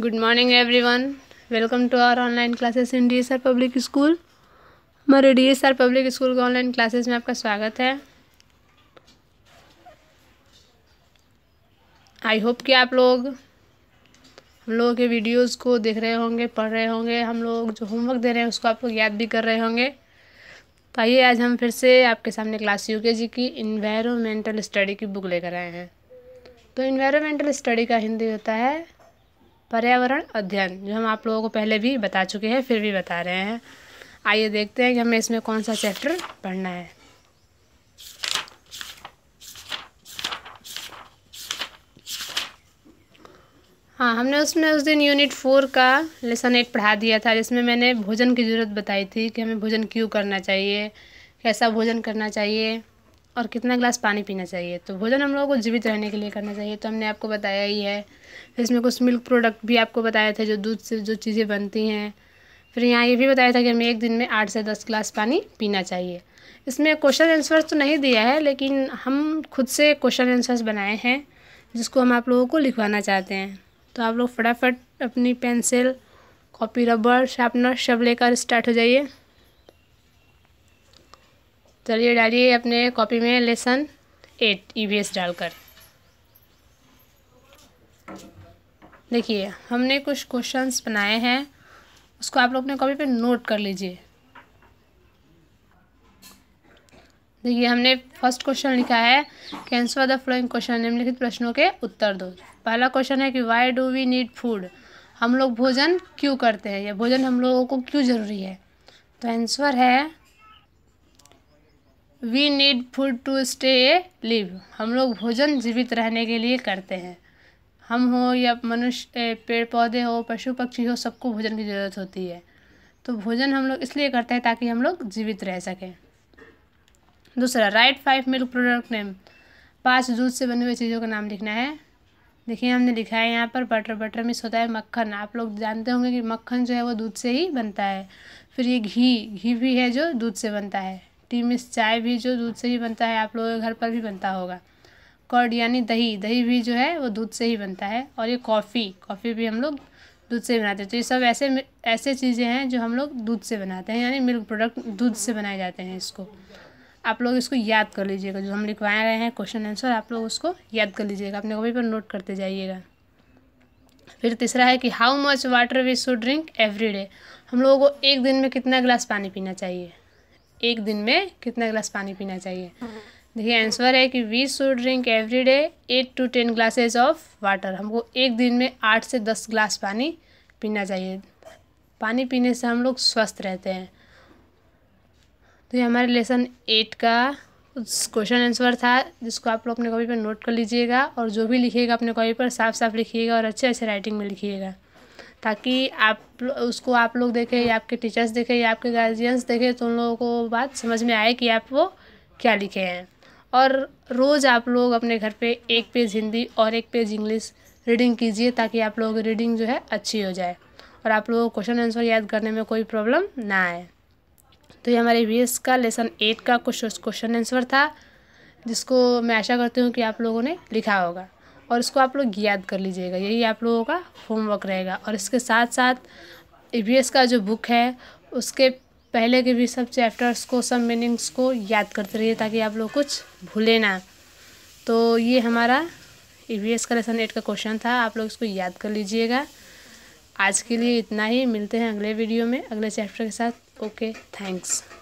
Good morning everyone welcome to our online classes in D S R public school हमारे D S R public school के online classes में आपका स्वागत है I hope कि आप लोग हम लोगों के वीडियोस को देख रहे होंगे पढ़ रहे होंगे हम लोग जो होमवर्क दे रहे हैं उसको आप लोग याद भी कर रहे होंगे तो आइए आज हम फिर से आपके सामने क्लास यू के जी की इन्वायरमेंटल स्टडी की बुक लेकर आए हैं तो इन्वायरमेंटल स्टडी का हिंदी होता है पर्यावरण अध्ययन जो हम आप लोगों को पहले भी बता चुके हैं फिर भी बता रहे हैं आइए देखते हैं कि हमें इसमें कौन सा चैप्टर पढ़ना है हाँ हमने उसमें उस दिन यूनिट फोर का लेसन एट पढ़ा दिया था जिसमें मैंने भोजन की ज़रूरत बताई थी कि हमें भोजन क्यों करना चाहिए कैसा भोजन करना चाहिए और कितना गिलास पानी पीना चाहिए तो भोजन हम लोगों को जीवित रहने के लिए करना चाहिए तो हमने आपको बताया ही है फिर इसमें कुछ मिल्क प्रोडक्ट भी आपको बताया था जो दूध से जो चीज़ें बनती हैं फिर यहाँ ये भी बताया था कि हमें एक दिन में आठ से दस गिलास पानी पीना चाहिए इसमें क्वेश्चन आंसर्स तो नहीं दिया है लेकिन हम खुद से क्वेश्चन आंसर्स बनाए हैं जिसको हम आप लोगों को लिखवाना चाहते हैं तो आप लोग फटाफट अपनी पेंसिल कॉपी रबर शार्पनर सब लेकर स्टार्ट हो जाइए चलिए डालिए अपने कॉपी में लेसन एट ई e डालकर देखिए हमने कुछ क्वेश्चंस बनाए हैं उसको आप लोग अपने कॉपी पे नोट कर लीजिए देखिए हमने फर्स्ट क्वेश्चन लिखा है कैंसर द फ्लोइंग क्वेश्चन निम्नलिखित प्रश्नों के उत्तर दो पहला क्वेश्चन है कि why do we need food हम लोग भोजन क्यों करते हैं या भोजन हम लोगों को क्यों ज़रूरी है तो आंसर है we need food to stay alive हम लोग भोजन जीवित रहने के लिए करते हैं हम हो या मनुष्य पेड़ पौधे हो पशु पक्षी हो सबको भोजन की ज़रूरत होती है तो भोजन हम लोग इसलिए करते हैं ताकि हम लोग जीवित रह सकें दूसरा write five milk product name पांच दूध से बनी हुई चीज़ों का नाम लिखना है देखिए हमने लिखा है यहाँ पर बटर बटर मिस होता है मक्खन आप लोग जानते होंगे कि मक्खन जो है वो दूध से ही बनता है फिर ये घी घी भी है जो दूध से बनता है टी मिस चाय भी जो दूध से ही बनता है आप लोगों के घर पर भी बनता होगा कर्ड यानी दही दही भी जो है वो दूध से ही बनता है और ये कॉफ़ी कॉफ़ी भी हम लोग दूध से बनाते हैं तो ये सब ऐसे ऐसे चीज़ें हैं जो हम लोग दूध से बनाते हैं यानी मिल्क प्रोडक्ट दूध से बनाए जाते हैं इसको आप लोग इसको याद कर लीजिएगा जो हम लिखवाए रहे हैं क्वेश्चन आंसर आप लोग उसको याद कर लीजिएगा अपने कॉपी पर नोट करते जाइएगा फिर तीसरा है कि how much water we should drink every day हम लोगों को एक दिन में कितना गिलास पानी पीना चाहिए एक दिन में कितना गिलास पानी पीना चाहिए हाँ। देखिए आंसर है कि we should drink every day eight to ten glasses of water हमको एक दिन में आठ से दस ग्लास पानी पीना चाहिए पानी पीने से हम लोग स्वस्थ रहते हैं तो ये हमारे लेसन एट का क्वेश्चन आंसर था जिसको आप लोग अपने कॉपी पर नोट कर लीजिएगा और जो भी लिखिएगा अपने कॉपी पर साफ साफ लिखिएगा और अच्छे अच्छे राइटिंग में लिखिएगा ताकि आप उसको आप लोग देखें या आपके टीचर्स देखें या आपके गार्जियंस देखें तो उन लोगों को बात समझ में आए कि आप वो क्या लिखे हैं और रोज़ आप लोग अपने घर पे एक पेज हिंदी और एक पेज इंग्लिश रीडिंग कीजिए ताकि आप लोगों की रीडिंग जो है अच्छी हो जाए और आप लोगों को क्वेश्चन आंसर याद करने में कोई प्रॉब्लम ना आए तो ये हमारे वी का लेसन एट का क्वेश्चन आंसर था जिसको मैं आशा करती हूँ कि आप लोगों ने लिखा होगा और इसको आप लोग याद कर लीजिएगा यही आप लोगों का होमवर्क रहेगा और इसके साथ साथ ई का जो बुक है उसके पहले के भी सब चैप्टर्स को सब मीनिंग्स को याद करते रहिए ताकि आप लोग कुछ भूले ना तो ये हमारा ई का लेसन एट का क्वेश्चन था आप लोग इसको याद कर लीजिएगा आज के लिए इतना ही मिलते हैं अगले वीडियो में अगले चैप्टर के साथ ओके थैंक्स